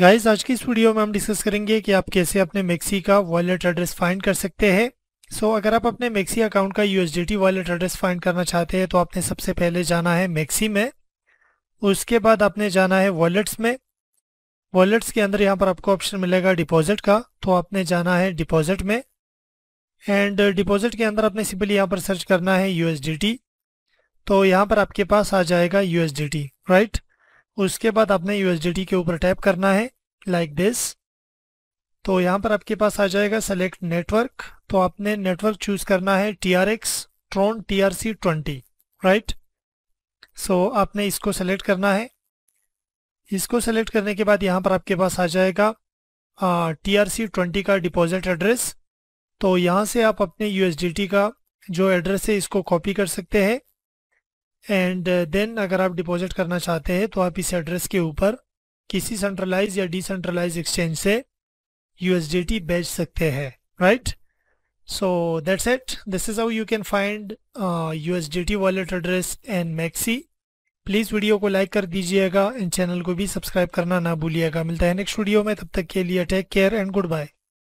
Guys आज की इस वीडियो में हम डिस्कस करेंगे कि आप कैसे अपने मैक्सी का वॉलेट एड्रेस फाइंड कर सकते हैं सो so, अगर आप अपने मैक्सी अकाउंट का यूएसडीटी वॉलेट एड्रेस फाइंड करना चाहते हैं तो आपने सबसे पहले जाना है मैक्सी में उसके बाद आपने जाना है वॉलेट्स में वॉलेट्स के अंदर यहाँ पर आपको ऑप्शन मिलेगा डिपॉजिट का तो आपने जाना है डिपॉजिट में एंड डिपॉजिट uh, के अंदर आपने सिंपली यहाँ पर सर्च करना है यूएसडीटी तो यहाँ पर आपके पास आ जाएगा यूएसडीटी राइट right? उसके बाद आपने यू के ऊपर टैप करना है लाइक like दिस तो यहाँ पर आपके पास आ जाएगा सेलेक्ट नेटवर्क तो आपने नेटवर्क चूज करना है T R X Tron T R C twenty right so आपने इसको सेलेक्ट करना है इसको सेलेक्ट करने के बाद यहाँ पर आपके पास आ जाएगा टी आर सी ट्वेंटी का डिपॉजिट एड्रेस तो यहाँ से आप अपने यू का जो एड्रेस है इसको कॉपी कर सकते हैं एंड देन uh, अगर आप डिपॉजिट करना चाहते हैं तो आप इस एड्रेस के ऊपर किसी सेंट्रलाइज या डिसेंट्रलाइज एक्सचेंज से यूएसडीटी बेच सकते हैं right so that's it this is how you can find uh, usdt wallet address and MEXC please video को लाइक कर दीजिएगा इन चैनल को भी सब्सक्राइब करना ना भूलिएगा मिलता है नेक्स्ट वीडियो में तब तक के लिए take care and good bye